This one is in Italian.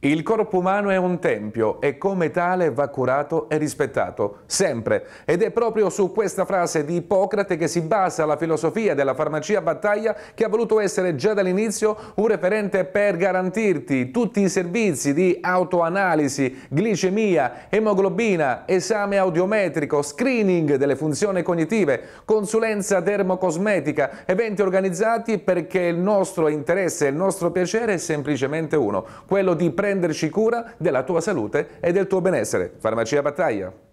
Il corpo umano è un tempio e come tale va curato e rispettato, sempre. Ed è proprio su questa frase di Ippocrate che si basa la filosofia della farmacia battaglia che ha voluto essere già dall'inizio un referente per garantirti tutti i servizi di autoanalisi, glicemia, emoglobina, esame audiometrico, screening delle funzioni cognitive, consulenza dermocosmetica, eventi organizzati perché il nostro interesse e il nostro piacere è semplicemente uno, quello di prevenire prenderci cura della tua salute e del tuo benessere. Farmacia Battaglia.